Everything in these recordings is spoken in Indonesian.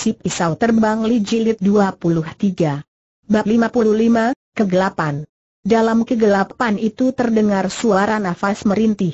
Si Pisau Terbang Li Jilid 23 Bab 55, Kegelapan Dalam kegelapan itu terdengar suara nafas merintih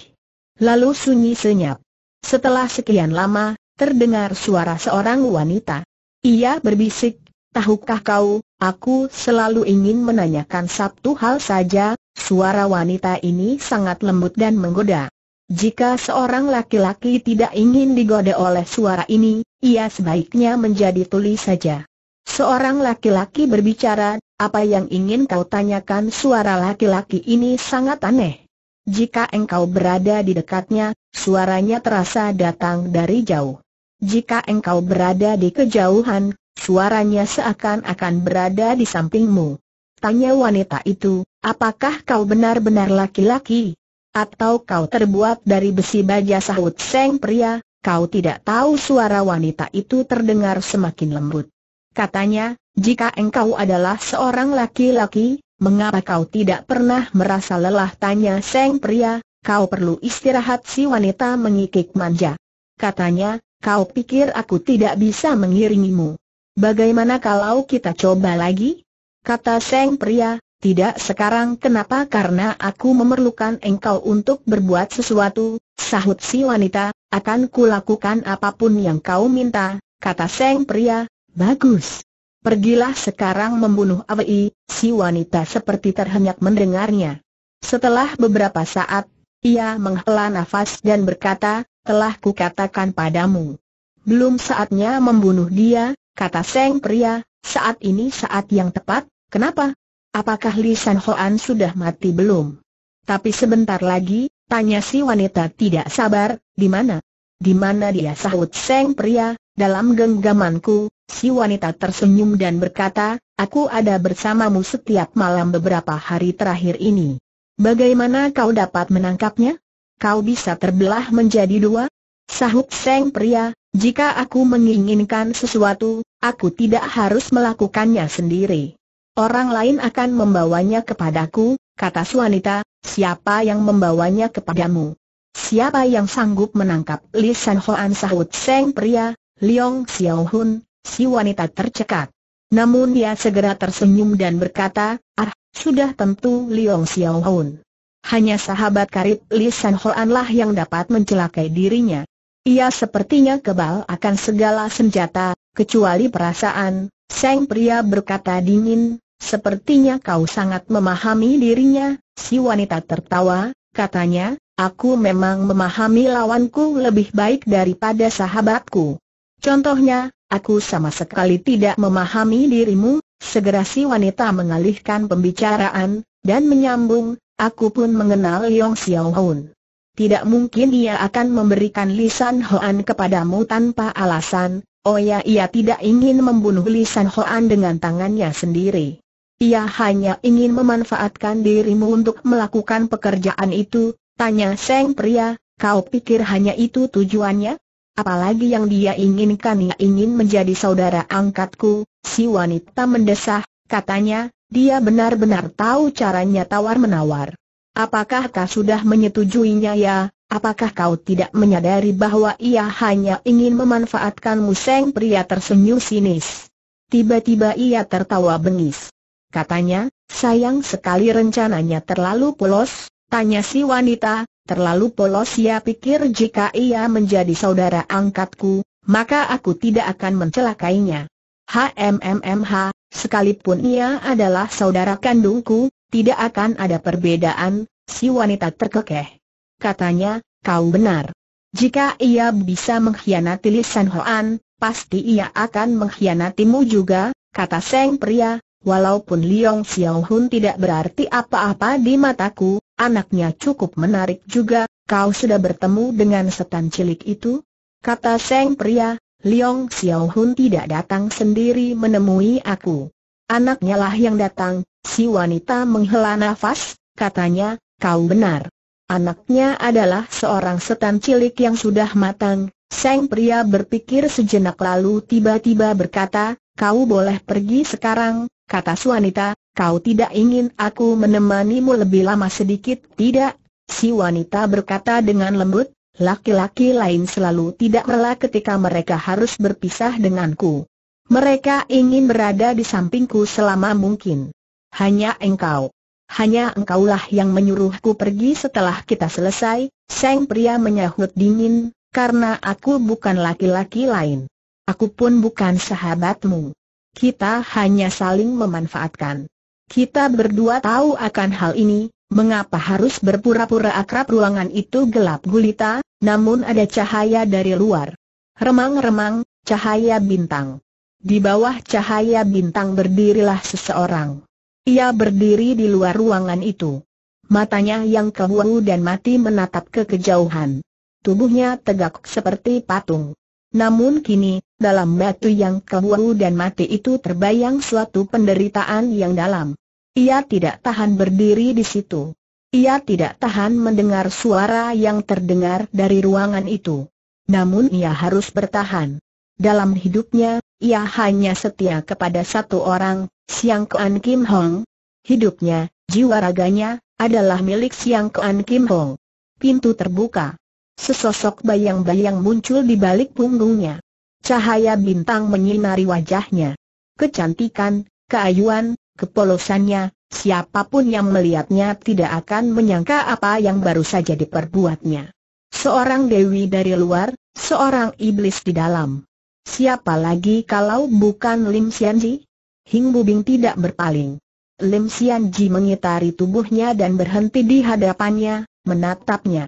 Lalu sunyi senyap Setelah sekian lama, terdengar suara seorang wanita Ia berbisik, tahukah kau, aku selalu ingin menanyakan satu hal saja Suara wanita ini sangat lembut dan menggoda jika seorang laki-laki tidak ingin digoda oleh suara ini, ia sebaiknya menjadi tuli saja. Seorang laki-laki berbicara, apa yang ingin kau tanyakan suara laki-laki ini sangat aneh. Jika engkau berada di dekatnya, suaranya terasa datang dari jauh. Jika engkau berada di kejauhan, suaranya seakan-akan berada di sampingmu. Tanya wanita itu, apakah kau benar-benar laki-laki? Atau kau terbuat dari besi baja sahut Seng pria, kau tidak tahu suara wanita itu terdengar semakin lembut. Katanya, jika engkau adalah seorang laki-laki, mengapa kau tidak pernah merasa lelah tanya Seng pria, kau perlu istirahat si wanita mengikik manja. Katanya, kau pikir aku tidak bisa mengiringimu. Bagaimana kalau kita coba lagi? Kata Seng pria, tidak sekarang kenapa karena aku memerlukan engkau untuk berbuat sesuatu, sahut si wanita, akan kulakukan apapun yang kau minta, kata Seng pria, bagus. Pergilah sekarang membunuh Awei, si wanita seperti terhenyak mendengarnya. Setelah beberapa saat, ia menghela nafas dan berkata, telah kukatakan padamu. Belum saatnya membunuh dia, kata Seng pria, saat ini saat yang tepat, kenapa? apakah Li San Hoan sudah mati belum? Tapi sebentar lagi, tanya si wanita tidak sabar, di mana? Di mana dia sahut Seng pria, dalam genggamanku, si wanita tersenyum dan berkata, aku ada bersamamu setiap malam beberapa hari terakhir ini. Bagaimana kau dapat menangkapnya? Kau bisa terbelah menjadi dua? Sahut Seng pria, jika aku menginginkan sesuatu, aku tidak harus melakukannya sendiri. Orang lain akan membawanya kepadaku, kata wanita, siapa yang membawanya kepadamu? Siapa yang sanggup menangkap Li San Hoan sahut Seng pria, Liong Xiao Hun, si wanita tercekat. Namun dia segera tersenyum dan berkata, ah, sudah tentu Liong Xiao Hun. Hanya sahabat karib Li San Hoan lah yang dapat mencelakai dirinya. Ia sepertinya kebal akan segala senjata, kecuali perasaan, Seng pria berkata dingin, Sepertinya kau sangat memahami dirinya, si wanita tertawa, katanya, aku memang memahami lawanku lebih baik daripada sahabatku. Contohnya, aku sama sekali tidak memahami dirimu, segera si wanita mengalihkan pembicaraan, dan menyambung, aku pun mengenal Yong Xiao Hun. Tidak mungkin ia akan memberikan Lisan Hoan kepadamu tanpa alasan, oh ya ia tidak ingin membunuh Lisan Hoan dengan tangannya sendiri. Ia hanya ingin memanfaatkan dirimu untuk melakukan pekerjaan itu, tanya Seng pria, kau pikir hanya itu tujuannya? Apalagi yang dia inginkan ia ingin menjadi saudara angkatku, si wanita mendesah, katanya, dia benar-benar tahu caranya tawar-menawar. Apakah kau sudah menyetujuinya ya? Apakah kau tidak menyadari bahwa ia hanya ingin memanfaatkanmu Seng pria tersenyum sinis? Tiba-tiba ia tertawa bengis katanya, sayang sekali rencananya terlalu polos, tanya si wanita, terlalu polos ia ya pikir jika ia menjadi saudara angkatku, maka aku tidak akan mencelakainya. HMMMH, sekalipun ia adalah saudara kandungku, tidak akan ada perbedaan, si wanita terkekeh. Katanya, kau benar. Jika ia bisa mengkhianati Lisan Hoan, pasti ia akan mengkhianatimu juga, kata Seng Pria, Walaupun Liong Xiao Hun tidak berarti apa-apa di mataku, anaknya cukup menarik juga, kau sudah bertemu dengan setan cilik itu? Kata Seng Pria, Liong Xiao Hun tidak datang sendiri menemui aku. Anaknya lah yang datang, si wanita menghela nafas, katanya, kau benar. Anaknya adalah seorang setan cilik yang sudah matang, Seng Pria berpikir sejenak lalu tiba-tiba berkata, kau boleh pergi sekarang, kata wanita, kau tidak ingin aku menemanimu lebih lama sedikit, tidak? Si wanita berkata dengan lembut, laki-laki lain selalu tidak rela ketika mereka harus berpisah denganku. Mereka ingin berada di sampingku selama mungkin. Hanya engkau. Hanya engkaulah yang menyuruhku pergi setelah kita selesai, Sang pria menyahut dingin, karena aku bukan laki-laki lain. Aku pun bukan sahabatmu. Kita hanya saling memanfaatkan. Kita berdua tahu akan hal ini, mengapa harus berpura-pura akrab ruangan itu gelap gulita, namun ada cahaya dari luar. Remang-remang, cahaya bintang. Di bawah cahaya bintang berdirilah seseorang. Ia berdiri di luar ruangan itu. Matanya yang kebuahu dan mati menatap ke kejauhan. Tubuhnya tegak seperti patung. Namun kini, dalam batu yang kewu dan mati itu terbayang suatu penderitaan yang dalam. Ia tidak tahan berdiri di situ. Ia tidak tahan mendengar suara yang terdengar dari ruangan itu. Namun ia harus bertahan. Dalam hidupnya, ia hanya setia kepada satu orang, Siang Kuan Kim Hong. Hidupnya, jiwa raganya, adalah milik Siang Kuan Kim Hong. Pintu terbuka. Sesosok bayang-bayang muncul di balik punggungnya. Cahaya bintang menyinari wajahnya. Kecantikan, keayuan, kepolosannya, siapapun yang melihatnya tidak akan menyangka apa yang baru saja diperbuatnya. Seorang dewi dari luar, seorang iblis di dalam. Siapa lagi kalau bukan Lim Sianji? Hing Bubing tidak berpaling. Lim Sianji mengitari tubuhnya dan berhenti di hadapannya, menatapnya.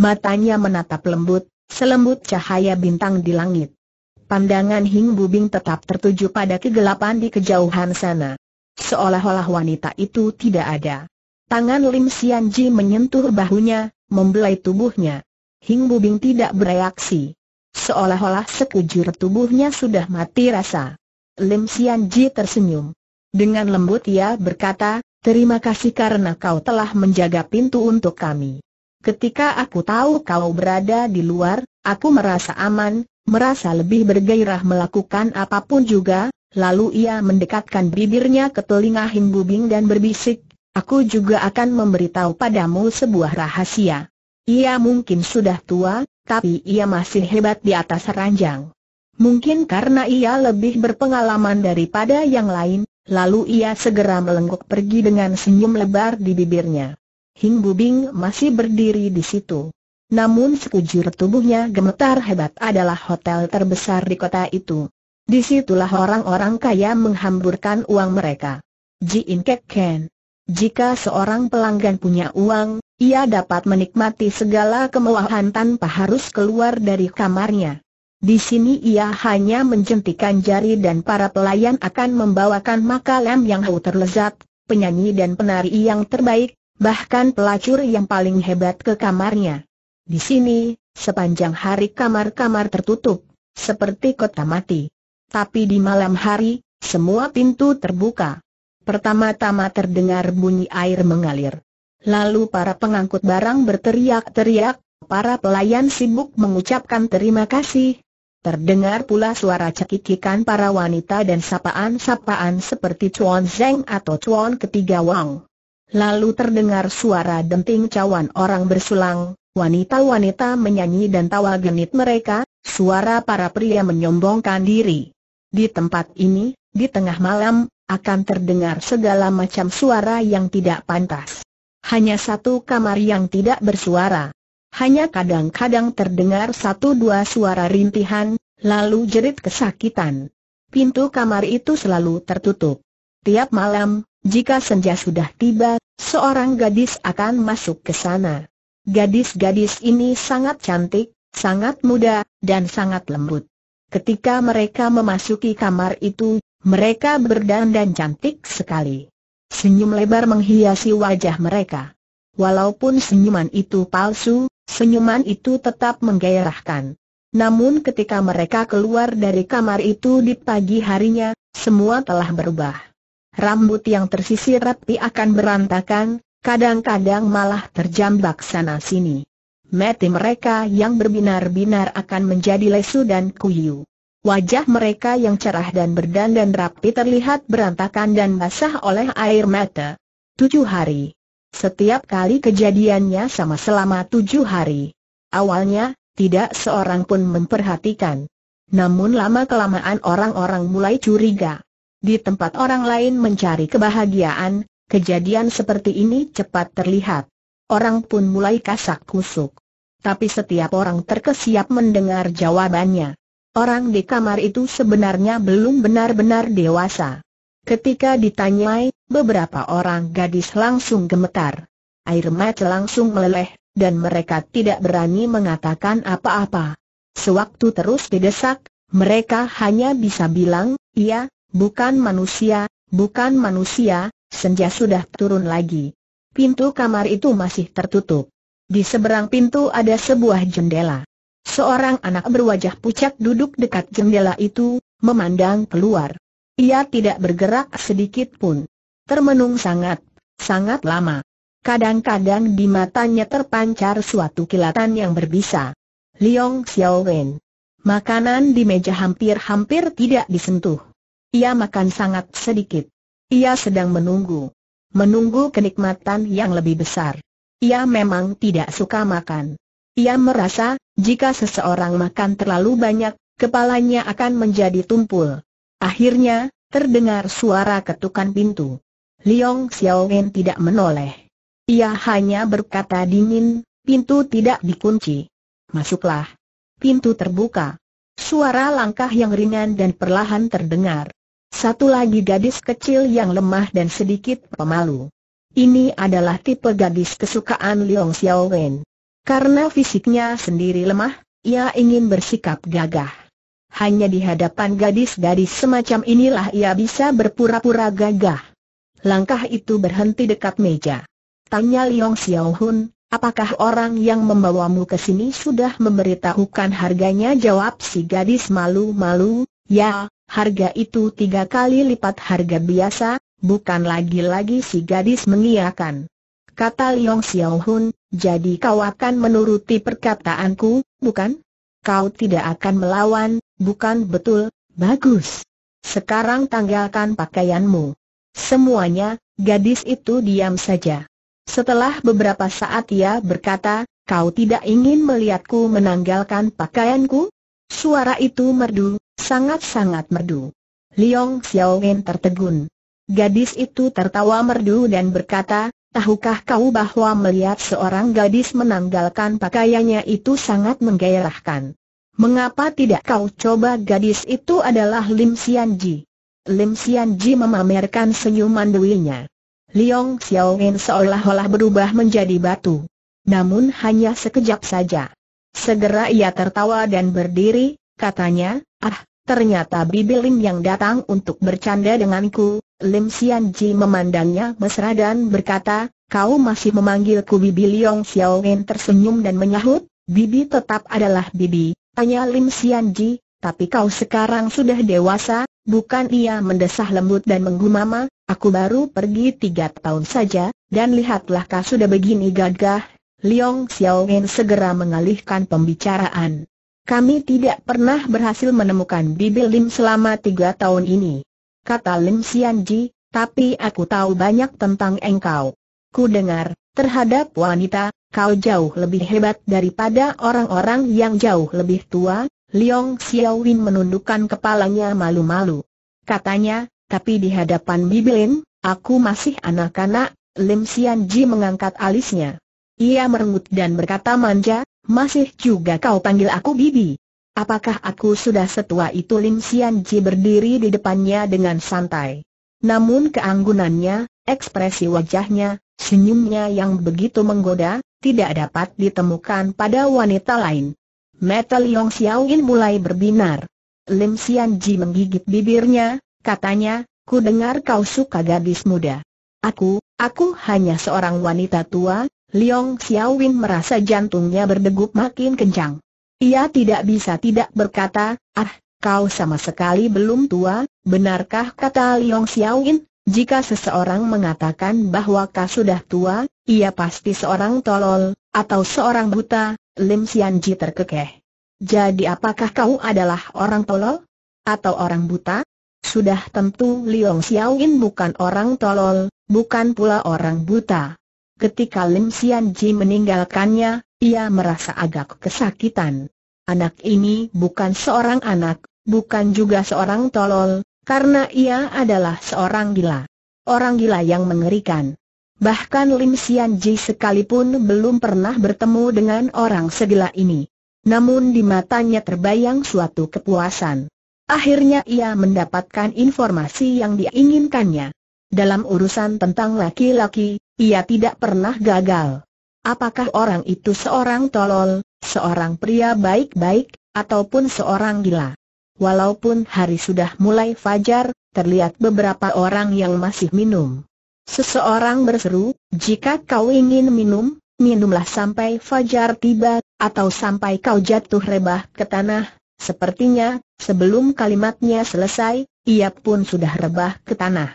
Matanya menatap lembut, selembut cahaya bintang di langit. Pandangan Hing Bubing tetap tertuju pada kegelapan di kejauhan sana. Seolah-olah wanita itu tidak ada. Tangan Lim Ji menyentuh bahunya, membelai tubuhnya. Hing Bubing tidak bereaksi. Seolah-olah sekujur tubuhnya sudah mati rasa. Lim Ji tersenyum. Dengan lembut ia berkata, terima kasih karena kau telah menjaga pintu untuk kami. Ketika aku tahu kau berada di luar, aku merasa aman, merasa lebih bergairah melakukan apapun juga, lalu ia mendekatkan bibirnya ke telinga Himbu Bing dan berbisik, aku juga akan memberitahu padamu sebuah rahasia. Ia mungkin sudah tua, tapi ia masih hebat di atas ranjang. Mungkin karena ia lebih berpengalaman daripada yang lain, lalu ia segera melenggok pergi dengan senyum lebar di bibirnya. Hing Bubing masih berdiri di situ. Namun sekujur tubuhnya gemetar hebat adalah hotel terbesar di kota itu. Disitulah orang-orang kaya menghamburkan uang mereka. Ji In Kek Ken. Jika seorang pelanggan punya uang, ia dapat menikmati segala kemewahan tanpa harus keluar dari kamarnya. Di sini ia hanya menjentikan jari dan para pelayan akan membawakan makalam yang hau terlezat, penyanyi dan penari yang terbaik, bahkan pelacur yang paling hebat ke kamarnya. Di sini, sepanjang hari kamar-kamar tertutup, seperti kota mati. Tapi di malam hari, semua pintu terbuka. Pertama-tama terdengar bunyi air mengalir. Lalu para pengangkut barang berteriak-teriak, para pelayan sibuk mengucapkan terima kasih. Terdengar pula suara cekikikan para wanita dan sapaan-sapaan seperti Chuan Zeng atau Chuan Ketiga Wang. Lalu terdengar suara denting cawan orang bersulang, Wanita-wanita menyanyi dan tawa genit mereka, suara para pria menyombongkan diri. Di tempat ini, di tengah malam, akan terdengar segala macam suara yang tidak pantas. Hanya satu kamar yang tidak bersuara. Hanya kadang-kadang terdengar satu dua suara rintihan, lalu jerit kesakitan. Pintu kamar itu selalu tertutup. Tiap malam, jika senja sudah tiba, seorang gadis akan masuk ke sana. Gadis-gadis ini sangat cantik, sangat muda, dan sangat lembut. Ketika mereka memasuki kamar itu, mereka berdandan cantik sekali. Senyum lebar menghiasi wajah mereka. Walaupun senyuman itu palsu, senyuman itu tetap menggairahkan. Namun ketika mereka keluar dari kamar itu di pagi harinya, semua telah berubah. Rambut yang tersisir rapi akan berantakan, Kadang-kadang malah terjambak sana-sini. Mati mereka yang berbinar-binar akan menjadi lesu dan kuyu. Wajah mereka yang cerah dan berdandan rapi terlihat berantakan dan basah oleh air mata. Tujuh hari. Setiap kali kejadiannya sama selama tujuh hari. Awalnya, tidak seorang pun memperhatikan. Namun lama-kelamaan orang-orang mulai curiga. Di tempat orang lain mencari kebahagiaan, Kejadian seperti ini cepat terlihat. Orang pun mulai kasak kusuk. Tapi setiap orang terkesiap mendengar jawabannya. Orang di kamar itu sebenarnya belum benar-benar dewasa. Ketika ditanyai, beberapa orang gadis langsung gemetar. Air mata langsung meleleh, dan mereka tidak berani mengatakan apa-apa. Sewaktu terus didesak, mereka hanya bisa bilang, iya, bukan manusia, bukan manusia, Senja sudah turun lagi. Pintu kamar itu masih tertutup. Di seberang pintu ada sebuah jendela. Seorang anak berwajah pucat duduk dekat jendela itu, memandang keluar. Ia tidak bergerak sedikit pun. Termenung sangat, sangat lama. Kadang-kadang di matanya terpancar suatu kilatan yang berbisa. Liong Xiao Wen. Makanan di meja hampir-hampir tidak disentuh. Ia makan sangat sedikit. Ia sedang menunggu. Menunggu kenikmatan yang lebih besar. Ia memang tidak suka makan. Ia merasa, jika seseorang makan terlalu banyak, kepalanya akan menjadi tumpul. Akhirnya, terdengar suara ketukan pintu. Liong Xiaowen tidak menoleh. Ia hanya berkata dingin, pintu tidak dikunci. Masuklah. Pintu terbuka. Suara langkah yang ringan dan perlahan terdengar. Satu lagi gadis kecil yang lemah dan sedikit pemalu. Ini adalah tipe gadis kesukaan Leong Xiaowen. Karena fisiknya sendiri lemah, ia ingin bersikap gagah. Hanya di hadapan gadis-gadis semacam inilah ia bisa berpura-pura gagah. Langkah itu berhenti dekat meja. Tanya Leong Xiaohun, Apakah orang yang membawamu ke sini sudah memberitahukan harganya? Jawab si gadis malu-malu, ya, harga itu tiga kali lipat harga biasa, bukan lagi-lagi si gadis mengiakan. Kata Liong Xiao Hun, jadi kau akan menuruti perkataanku, bukan? Kau tidak akan melawan, bukan betul, bagus. Sekarang tanggalkan pakaianmu. Semuanya, gadis itu diam saja. Setelah beberapa saat ia berkata, kau tidak ingin melihatku menanggalkan pakaianku? Suara itu merdu, sangat-sangat merdu. Liong Xiaowen tertegun. Gadis itu tertawa merdu dan berkata, tahukah kau bahwa melihat seorang gadis menanggalkan pakaiannya itu sangat menggairahkan. Mengapa tidak kau coba gadis itu adalah Lim Ji? Lim Ji memamerkan senyuman duinya. Liong Xiaowen seolah-olah berubah menjadi batu. Namun hanya sekejap saja. Segera ia tertawa dan berdiri, katanya, ah, Ternyata Bibi Lim yang datang untuk bercanda denganku, Lim Sian Ji memandangnya mesra dan berkata, kau masih memanggilku Bibi Liong Wen tersenyum dan menyahut, Bibi tetap adalah Bibi, tanya Lim Sian Ji, tapi kau sekarang sudah dewasa, bukan ia mendesah lembut dan menggumama, aku baru pergi tiga tahun saja, dan lihatlah kau sudah begini gagah, Liong Wen segera mengalihkan pembicaraan. Kami tidak pernah berhasil menemukan bibir Lim selama tiga tahun ini. Kata Lim Ji, tapi aku tahu banyak tentang engkau. Ku dengar, terhadap wanita, kau jauh lebih hebat daripada orang-orang yang jauh lebih tua, Liong Xiaowin menundukkan kepalanya malu-malu. Katanya, tapi di hadapan Bibi Lin, aku masih anak-anak, Lim Ji mengangkat alisnya. Ia merengut dan berkata manja, masih juga kau panggil aku Bibi? Apakah aku sudah setua itu Lim Sian Ji berdiri di depannya dengan santai. Namun keanggunannya, ekspresi wajahnya, senyumnya yang begitu menggoda, tidak dapat ditemukan pada wanita lain. Yong Yong Xiaoin mulai berbinar. Lim Sian Ji menggigit bibirnya, katanya, ku dengar kau suka gadis muda. Aku, aku hanya seorang wanita tua, Liong Xiaowin merasa jantungnya berdegup makin kencang. Ia tidak bisa tidak berkata, ah, kau sama sekali belum tua, benarkah kata Liong Xiaowin? Jika seseorang mengatakan bahwa kau sudah tua, ia pasti seorang tolol, atau seorang buta, Lim Xianji terkekeh. Jadi apakah kau adalah orang tolol? Atau orang buta? Sudah tentu Liong Xiaowin bukan orang tolol, bukan pula orang buta. Ketika Lim Sian Ji meninggalkannya, ia merasa agak kesakitan. Anak ini bukan seorang anak, bukan juga seorang tolol, karena ia adalah seorang gila. Orang gila yang mengerikan. Bahkan Lim Sian Ji sekalipun belum pernah bertemu dengan orang segila ini. Namun di matanya terbayang suatu kepuasan. Akhirnya ia mendapatkan informasi yang diinginkannya. Dalam urusan tentang laki-laki, ia tidak pernah gagal. Apakah orang itu seorang tolol, seorang pria baik-baik, ataupun seorang gila? Walaupun hari sudah mulai fajar, terlihat beberapa orang yang masih minum. Seseorang berseru, jika kau ingin minum, minumlah sampai fajar tiba, atau sampai kau jatuh rebah ke tanah. Sepertinya, sebelum kalimatnya selesai, ia pun sudah rebah ke tanah.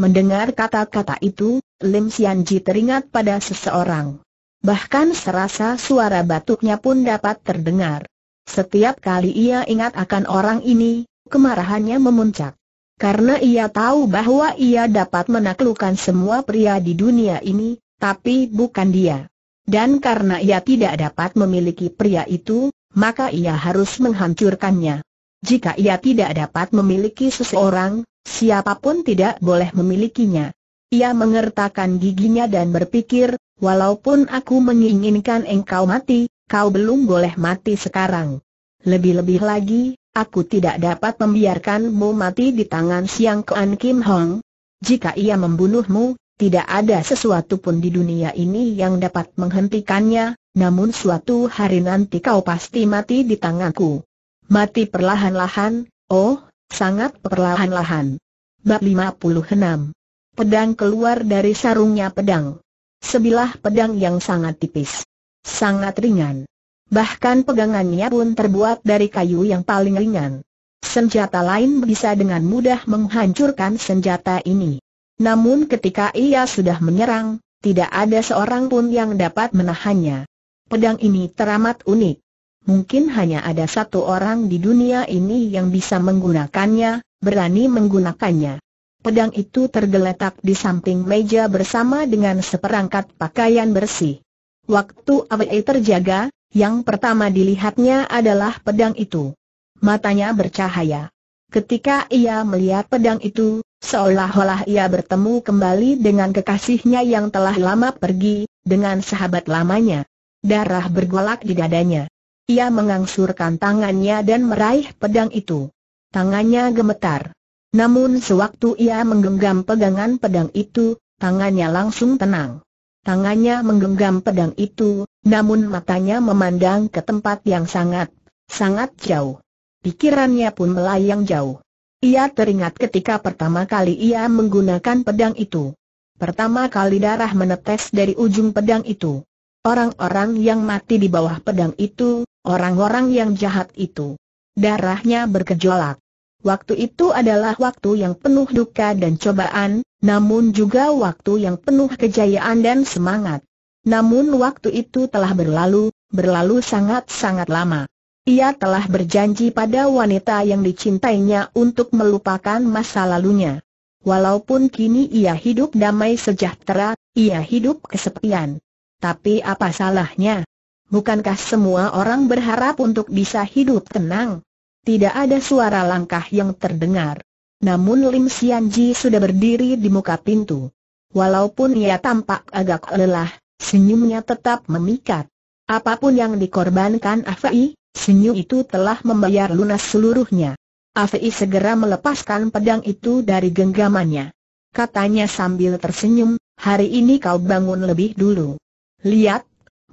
Mendengar kata-kata itu, Lim Ji teringat pada seseorang. Bahkan serasa suara batuknya pun dapat terdengar. Setiap kali ia ingat akan orang ini, kemarahannya memuncak. Karena ia tahu bahwa ia dapat menaklukkan semua pria di dunia ini, tapi bukan dia. Dan karena ia tidak dapat memiliki pria itu, maka ia harus menghancurkannya. Jika ia tidak dapat memiliki seseorang, siapapun tidak boleh memilikinya. Ia mengertakkan giginya dan berpikir, walaupun aku menginginkan engkau mati, kau belum boleh mati sekarang. Lebih-lebih lagi, aku tidak dapat membiarkanmu mati di tangan Siang Kuan Kim Hong. Jika ia membunuhmu, tidak ada sesuatu pun di dunia ini yang dapat menghentikannya, namun suatu hari nanti kau pasti mati di tanganku. Mati perlahan-lahan, oh, sangat perlahan-lahan. Bab 56 pedang keluar dari sarungnya pedang. Sebilah pedang yang sangat tipis. Sangat ringan. Bahkan pegangannya pun terbuat dari kayu yang paling ringan. Senjata lain bisa dengan mudah menghancurkan senjata ini. Namun ketika ia sudah menyerang, tidak ada seorang pun yang dapat menahannya. Pedang ini teramat unik. Mungkin hanya ada satu orang di dunia ini yang bisa menggunakannya, berani menggunakannya pedang itu tergeletak di samping meja bersama dengan seperangkat pakaian bersih. Waktu Awei terjaga, yang pertama dilihatnya adalah pedang itu. Matanya bercahaya. Ketika ia melihat pedang itu, seolah-olah ia bertemu kembali dengan kekasihnya yang telah lama pergi, dengan sahabat lamanya. Darah bergolak di dadanya. Ia mengangsurkan tangannya dan meraih pedang itu. Tangannya gemetar. Namun sewaktu ia menggenggam pegangan pedang itu, tangannya langsung tenang. Tangannya menggenggam pedang itu, namun matanya memandang ke tempat yang sangat, sangat jauh. Pikirannya pun melayang jauh. Ia teringat ketika pertama kali ia menggunakan pedang itu. Pertama kali darah menetes dari ujung pedang itu. Orang-orang yang mati di bawah pedang itu, orang-orang yang jahat itu. Darahnya berkejolak. Waktu itu adalah waktu yang penuh duka dan cobaan, namun juga waktu yang penuh kejayaan dan semangat. Namun waktu itu telah berlalu, berlalu sangat-sangat lama. Ia telah berjanji pada wanita yang dicintainya untuk melupakan masa lalunya. Walaupun kini ia hidup damai sejahtera, ia hidup kesepian. Tapi apa salahnya? Bukankah semua orang berharap untuk bisa hidup tenang? Tidak ada suara langkah yang terdengar. Namun Lim Ji sudah berdiri di muka pintu. Walaupun ia tampak agak lelah, senyumnya tetap memikat. Apapun yang dikorbankan Afei, senyum itu telah membayar lunas seluruhnya. Afei segera melepaskan pedang itu dari genggamannya. Katanya sambil tersenyum, hari ini kau bangun lebih dulu. Lihat,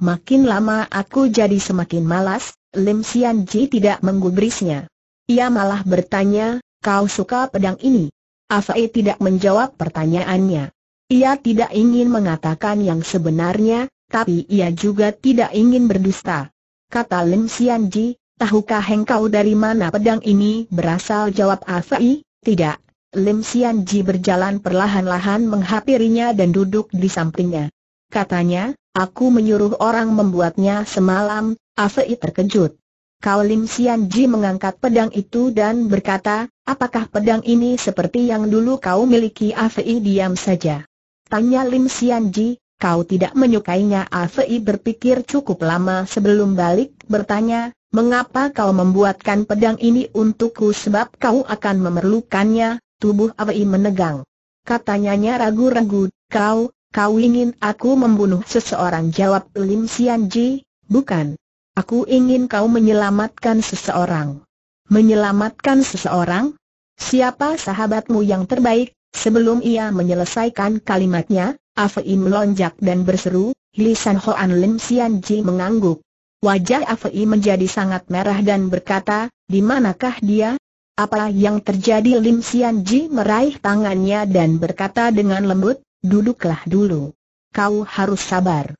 makin lama aku jadi semakin malas, Lim Sian Ji tidak menggubrisnya. Ia malah bertanya, kau suka pedang ini? Afai tidak menjawab pertanyaannya. Ia tidak ingin mengatakan yang sebenarnya, tapi ia juga tidak ingin berdusta. Kata Lim Sian Ji, tahukah engkau dari mana pedang ini berasal jawab Afai, Tidak. Lim Sian Ji berjalan perlahan-lahan menghampirinya dan duduk di sampingnya. Katanya, aku menyuruh orang membuatnya semalam, Afei terkejut. Kau Lim Sian Ji mengangkat pedang itu dan berkata, apakah pedang ini seperti yang dulu kau miliki Afei diam saja. Tanya Lim Sian Ji, kau tidak menyukainya Afei berpikir cukup lama sebelum balik bertanya, mengapa kau membuatkan pedang ini untukku sebab kau akan memerlukannya, tubuh Afei menegang. Katanya ragu-ragu, kau, kau ingin aku membunuh seseorang jawab Lim Sian Ji, bukan. Aku ingin kau menyelamatkan seseorang. Menyelamatkan seseorang? Siapa sahabatmu yang terbaik? Sebelum ia menyelesaikan kalimatnya, Afei melonjak dan berseru, Lisan Hoan Lim Sian Ji mengangguk. Wajah Afei menjadi sangat merah dan berkata, di manakah dia? Apa yang terjadi Lim Sian Ji meraih tangannya dan berkata dengan lembut, duduklah dulu. Kau harus sabar.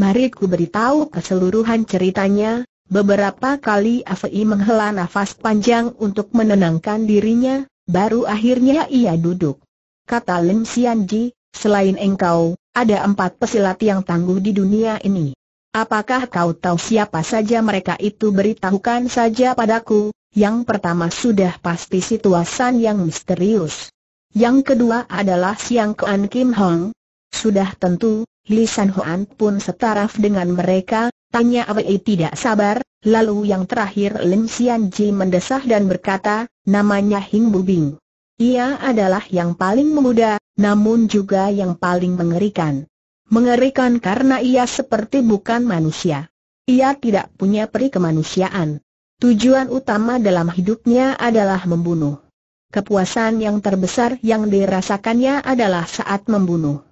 Mari ku beritahu keseluruhan ceritanya, beberapa kali Afei menghela nafas panjang untuk menenangkan dirinya, baru akhirnya ia duduk. Kata Lim Xianji, selain engkau, ada empat pesilat yang tangguh di dunia ini. Apakah kau tahu siapa saja mereka itu beritahukan saja padaku, yang pertama sudah pasti situasan yang misterius. Yang kedua adalah Siang Kuan Kim Hong. Sudah tentu, Lisan Huan pun setaraf dengan mereka, tanya Wei tidak sabar, lalu yang terakhir Lim Xian Ji mendesah dan berkata, namanya Hing Bubing. Ia adalah yang paling memuda, namun juga yang paling mengerikan. Mengerikan karena ia seperti bukan manusia. Ia tidak punya peri kemanusiaan. Tujuan utama dalam hidupnya adalah membunuh. Kepuasan yang terbesar yang dirasakannya adalah saat membunuh.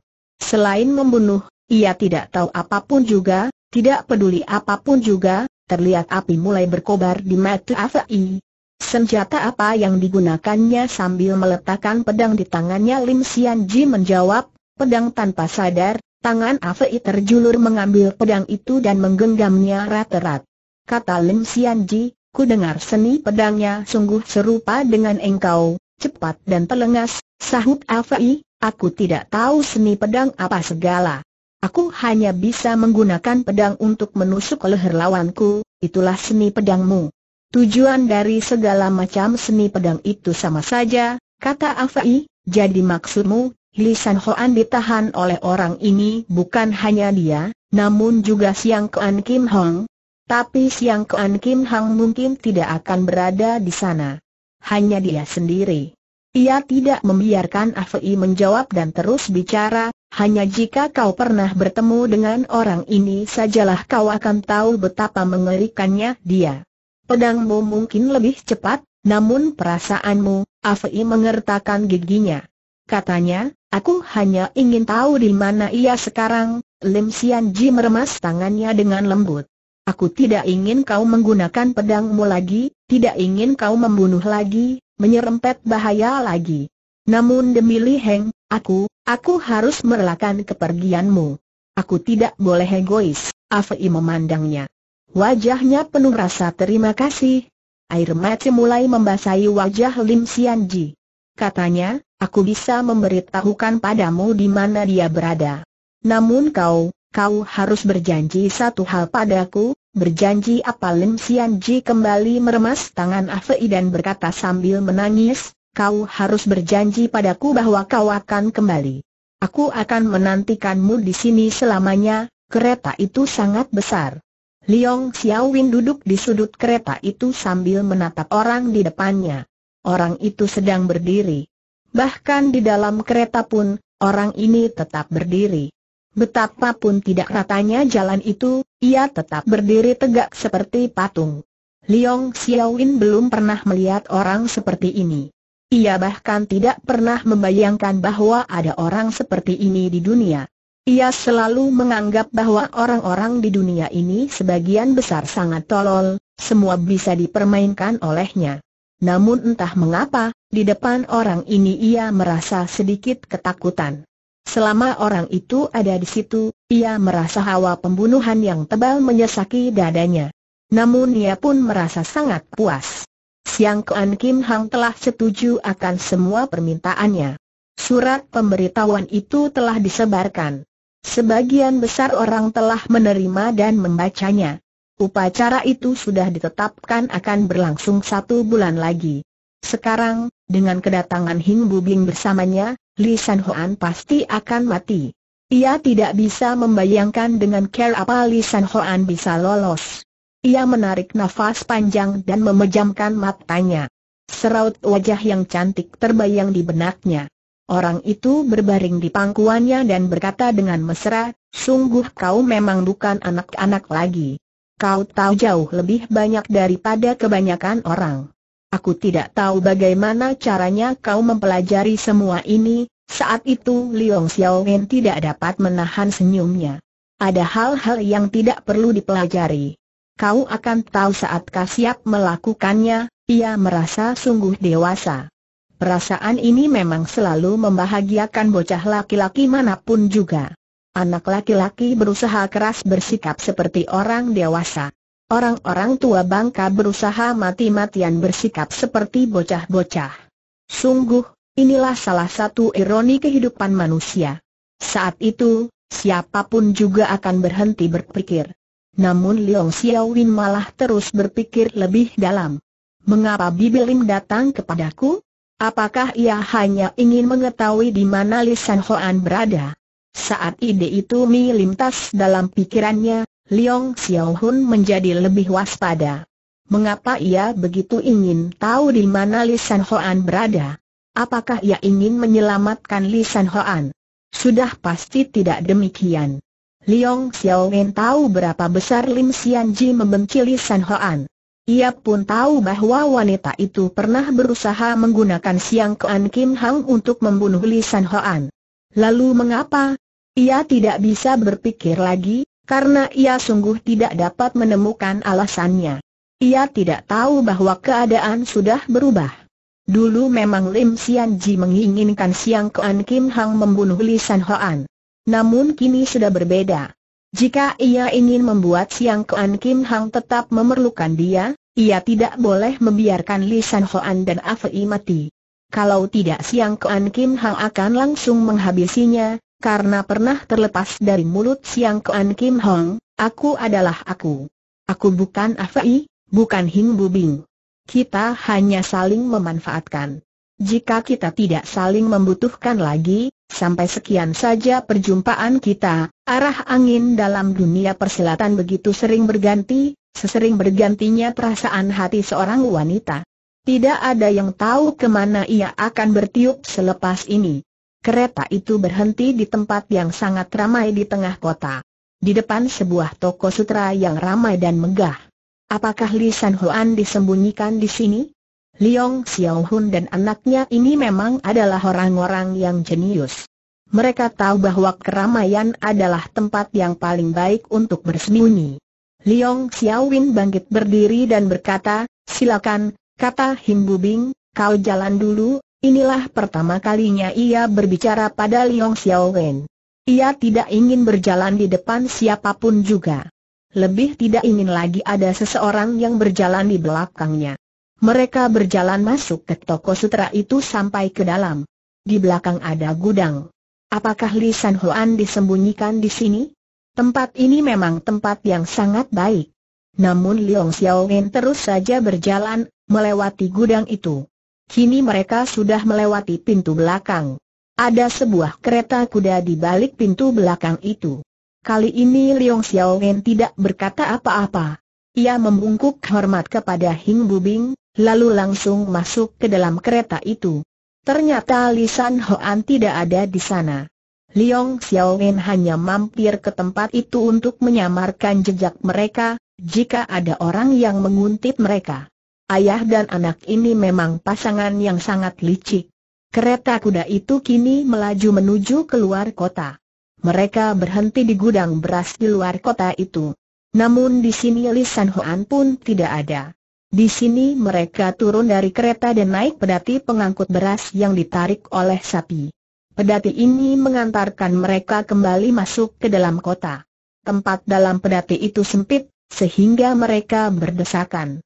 Selain membunuh, ia tidak tahu apapun juga, tidak peduli apapun juga, terlihat api mulai berkobar di mata Afei. Senjata apa yang digunakannya sambil meletakkan pedang di tangannya Lim Sian Ji menjawab, pedang tanpa sadar, tangan Afei terjulur mengambil pedang itu dan menggenggamnya rat-rat. Kata Lim Sian Ji, ku dengar seni pedangnya sungguh serupa dengan engkau, cepat dan telengas, Sahut Alfi, aku tidak tahu seni pedang apa segala. Aku hanya bisa menggunakan pedang untuk menusuk leher lawanku, itulah seni pedangmu. Tujuan dari segala macam seni pedang itu sama saja, kata Alfi. jadi maksudmu, Lisan Hoan ditahan oleh orang ini bukan hanya dia, namun juga Siang Kuan Kim Hong. Tapi Siang Kuan Kim Hong mungkin tidak akan berada di sana. Hanya dia sendiri. Ia tidak membiarkan Afei menjawab dan terus bicara, hanya jika kau pernah bertemu dengan orang ini sajalah kau akan tahu betapa mengerikannya dia. Pedangmu mungkin lebih cepat, namun perasaanmu, Afei mengertakkan giginya. Katanya, aku hanya ingin tahu di mana ia sekarang, Lim Sian Ji meremas tangannya dengan lembut. Aku tidak ingin kau menggunakan pedangmu lagi, tidak ingin kau membunuh lagi, menyerempet bahaya lagi. Namun demi Li Heng, aku, aku harus merelakan kepergianmu. Aku tidak boleh egois, Afei memandangnya. Wajahnya penuh rasa terima kasih. Air mata mulai membasahi wajah Lim Ji. Katanya, aku bisa memberitahukan padamu di mana dia berada. Namun kau, kau harus berjanji satu hal padaku, Berjanji apa Lim Sian Ji kembali meremas tangan Afei dan berkata sambil menangis, kau harus berjanji padaku bahwa kau akan kembali. Aku akan menantikanmu di sini selamanya, kereta itu sangat besar. Liong Xiaowen duduk di sudut kereta itu sambil menatap orang di depannya. Orang itu sedang berdiri. Bahkan di dalam kereta pun, orang ini tetap berdiri. Betapapun tidak ratanya jalan itu, ia tetap berdiri tegak seperti patung. Liong Xiaoin belum pernah melihat orang seperti ini. Ia bahkan tidak pernah membayangkan bahwa ada orang seperti ini di dunia. Ia selalu menganggap bahwa orang-orang di dunia ini sebagian besar sangat tolol, semua bisa dipermainkan olehnya. Namun entah mengapa, di depan orang ini ia merasa sedikit ketakutan. Selama orang itu ada di situ, ia merasa hawa pembunuhan yang tebal menyesaki dadanya. Namun ia pun merasa sangat puas. Siang Kuan Kim Hang telah setuju akan semua permintaannya. Surat pemberitahuan itu telah disebarkan. Sebagian besar orang telah menerima dan membacanya. Upacara itu sudah ditetapkan akan berlangsung satu bulan lagi. Sekarang, dengan kedatangan Hing Bubing bersamanya, Li San Hoan pasti akan mati. Ia tidak bisa membayangkan dengan care apa Li San Hoan bisa lolos. Ia menarik nafas panjang dan memejamkan matanya. Seraut wajah yang cantik terbayang di benaknya. Orang itu berbaring di pangkuannya dan berkata dengan mesra, sungguh kau memang bukan anak-anak lagi. Kau tahu jauh lebih banyak daripada kebanyakan orang. Aku tidak tahu bagaimana caranya kau mempelajari semua ini, saat itu Liong Xiaowen tidak dapat menahan senyumnya. Ada hal-hal yang tidak perlu dipelajari. Kau akan tahu saat kau siap melakukannya, ia merasa sungguh dewasa. Perasaan ini memang selalu membahagiakan bocah laki-laki manapun juga. Anak laki-laki berusaha keras bersikap seperti orang dewasa. Orang-orang tua bangka berusaha mati-matian bersikap seperti bocah-bocah. Sungguh, inilah salah satu ironi kehidupan manusia. Saat itu, siapapun juga akan berhenti berpikir. Namun Leong Xiaowin malah terus berpikir lebih dalam. Mengapa Lim datang kepadaku? Apakah ia hanya ingin mengetahui di mana Lisan Hoan berada? Saat ide itu melintas dalam pikirannya, Liong Xiao Hun menjadi lebih waspada. Mengapa ia begitu ingin tahu di mana Li San Hoan berada? Apakah ia ingin menyelamatkan Li San Hoan? Sudah pasti tidak demikian. Liong Xiao Xiaowen tahu berapa besar Lim Ji membenci Li San Hoan. Ia pun tahu bahwa wanita itu pernah berusaha menggunakan Siang Kuan Kim Hang untuk membunuh Li San Hoan. Lalu mengapa? Ia tidak bisa berpikir lagi, karena ia sungguh tidak dapat menemukan alasannya. Ia tidak tahu bahwa keadaan sudah berubah. Dulu memang Lim Sian Ji menginginkan Siang Kuan Kim Hang membunuh Li San Hoan. Namun kini sudah berbeda. Jika ia ingin membuat Siang Kuan Kim Hang tetap memerlukan dia, ia tidak boleh membiarkan Li San Hoan dan Afei mati. Kalau tidak Siang Kuan Kim Hang akan langsung menghabisinya, karena pernah terlepas dari mulut Siang Kuan Kim Hong, aku adalah aku. Aku bukan Afai, bukan Hing Bubing. Kita hanya saling memanfaatkan. Jika kita tidak saling membutuhkan lagi, sampai sekian saja perjumpaan kita, arah angin dalam dunia perselatan begitu sering berganti, sesering bergantinya perasaan hati seorang wanita. Tidak ada yang tahu kemana ia akan bertiup selepas ini kereta itu berhenti di tempat yang sangat ramai di tengah kota. Di depan sebuah toko sutra yang ramai dan megah. Apakah Li San Huan disembunyikan di sini? Liong Xiao Hun dan anaknya ini memang adalah orang-orang yang jenius. Mereka tahu bahwa keramaian adalah tempat yang paling baik untuk bersembunyi. Liong Xiaowin bangkit berdiri dan berkata, silakan, kata Himbubing, kau jalan dulu, Inilah pertama kalinya ia berbicara pada Liong Xiaowen. Ia tidak ingin berjalan di depan siapapun juga. Lebih tidak ingin lagi ada seseorang yang berjalan di belakangnya. Mereka berjalan masuk ke toko sutra itu sampai ke dalam. Di belakang ada gudang. Apakah Li San Hoan disembunyikan di sini? Tempat ini memang tempat yang sangat baik. Namun Liong Xiaowen terus saja berjalan, melewati gudang itu. Kini mereka sudah melewati pintu belakang. Ada sebuah kereta kuda di balik pintu belakang itu. Kali ini Liong Xiaowen tidak berkata apa-apa. Ia membungkuk hormat kepada Hing Bubing, lalu langsung masuk ke dalam kereta itu. Ternyata Li San Hoan tidak ada di sana. Liong Xiaowen hanya mampir ke tempat itu untuk menyamarkan jejak mereka, jika ada orang yang menguntit mereka. Ayah dan anak ini memang pasangan yang sangat licik. Kereta kuda itu kini melaju menuju keluar kota. Mereka berhenti di gudang beras di luar kota itu. Namun di sini Lisan Hoan pun tidak ada. Di sini mereka turun dari kereta dan naik pedati pengangkut beras yang ditarik oleh sapi. Pedati ini mengantarkan mereka kembali masuk ke dalam kota. Tempat dalam pedati itu sempit, sehingga mereka berdesakan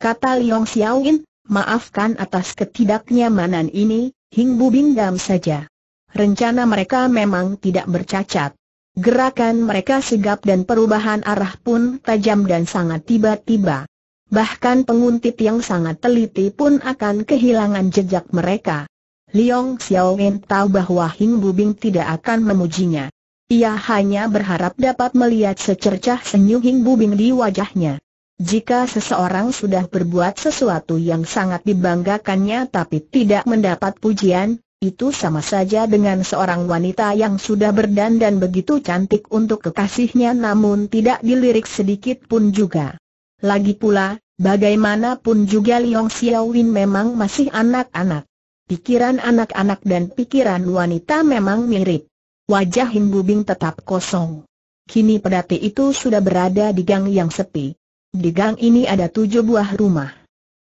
kata Liong Xiaoyin, maafkan atas ketidaknyamanan ini, Hing Bu Bingdam saja. Rencana mereka memang tidak bercacat. Gerakan mereka sigap dan perubahan arah pun tajam dan sangat tiba-tiba. Bahkan penguntit yang sangat teliti pun akan kehilangan jejak mereka. Liong Xiaowen tahu bahwa Hing Bing tidak akan memujinya. Ia hanya berharap dapat melihat secercah senyum Hing Bing di wajahnya. Jika seseorang sudah berbuat sesuatu yang sangat dibanggakannya tapi tidak mendapat pujian, itu sama saja dengan seorang wanita yang sudah berdandan begitu cantik untuk kekasihnya namun tidak dilirik sedikit pun juga. Lagi pula, bagaimanapun juga Liong Xiaowin memang masih anak-anak. Pikiran anak-anak dan pikiran wanita memang mirip. Wajah Hin Bubing tetap kosong. Kini pedati itu sudah berada di gang yang sepi. Di gang ini ada tujuh buah rumah.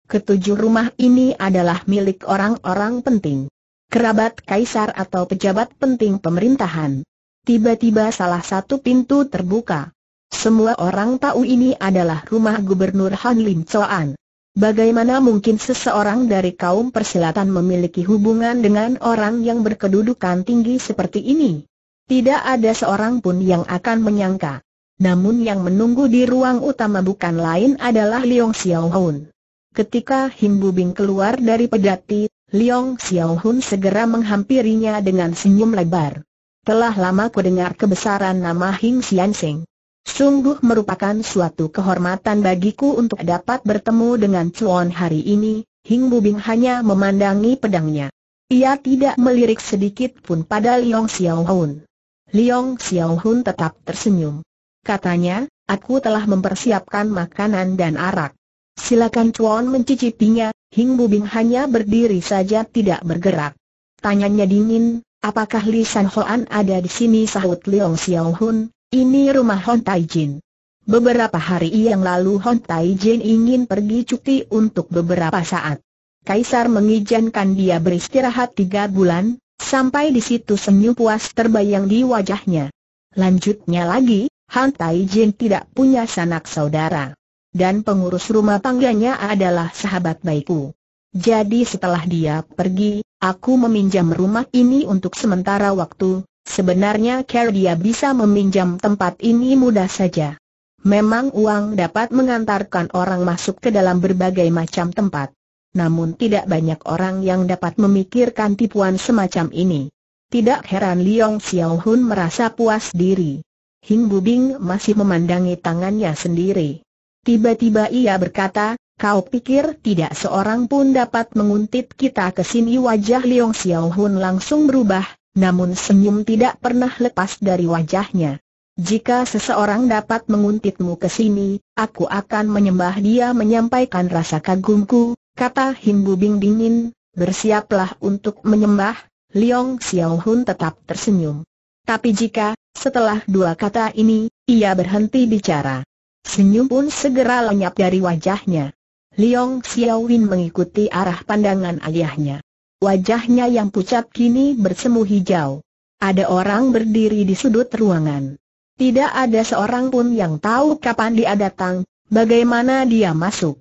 Ketujuh rumah ini adalah milik orang-orang penting. Kerabat kaisar atau pejabat penting pemerintahan. Tiba-tiba salah satu pintu terbuka. Semua orang tahu ini adalah rumah Gubernur Han Lim Choan. Bagaimana mungkin seseorang dari kaum persilatan memiliki hubungan dengan orang yang berkedudukan tinggi seperti ini? Tidak ada seorang pun yang akan menyangka. Namun yang menunggu di ruang utama bukan lain adalah Liong Xiaohun. Ketika Him Bubing keluar dari pedati, Liong Xiaohun segera menghampirinya dengan senyum lebar. Telah lama ku dengar kebesaran nama Hing Xianxing. Sungguh merupakan suatu kehormatan bagiku untuk dapat bertemu dengan Chuan hari ini, Hing Bubing hanya memandangi pedangnya. Ia tidak melirik sedikit pun pada Liong Xiaohun. Liong Xiaohun tetap tersenyum katanya, aku telah mempersiapkan makanan dan arak. Silakan Chuan mencicipinya, Hing Bubing hanya berdiri saja tidak bergerak. Tanyanya dingin, apakah Li San Hoan ada di sini sahut Leong Xiao Hun, ini rumah Hon Tai Jin. Beberapa hari yang lalu Hon Tai Jin ingin pergi cuti untuk beberapa saat. Kaisar mengizinkan dia beristirahat tiga bulan, sampai di situ senyum puas terbayang di wajahnya. Lanjutnya lagi, Han Tai Jin tidak punya sanak saudara. Dan pengurus rumah tangganya adalah sahabat baikku. Jadi setelah dia pergi, aku meminjam rumah ini untuk sementara waktu, sebenarnya Care dia bisa meminjam tempat ini mudah saja. Memang uang dapat mengantarkan orang masuk ke dalam berbagai macam tempat. Namun tidak banyak orang yang dapat memikirkan tipuan semacam ini. Tidak heran Liong Xiaohun merasa puas diri. Hing Bubing masih memandangi tangannya sendiri. Tiba-tiba ia berkata, kau pikir tidak seorang pun dapat menguntit kita ke sini wajah Liong Xiao Hun langsung berubah, namun senyum tidak pernah lepas dari wajahnya. Jika seseorang dapat menguntitmu ke sini, aku akan menyembah dia menyampaikan rasa kagumku, kata Hing Bubing dingin, bersiaplah untuk menyembah, Liong Xiao Hun tetap tersenyum. Tapi jika setelah dua kata ini, ia berhenti bicara. Senyum pun segera lenyap dari wajahnya. Liong Xiaowin mengikuti arah pandangan ayahnya. Wajahnya yang pucat kini bersemu hijau. Ada orang berdiri di sudut ruangan. Tidak ada seorang pun yang tahu kapan dia datang, bagaimana dia masuk.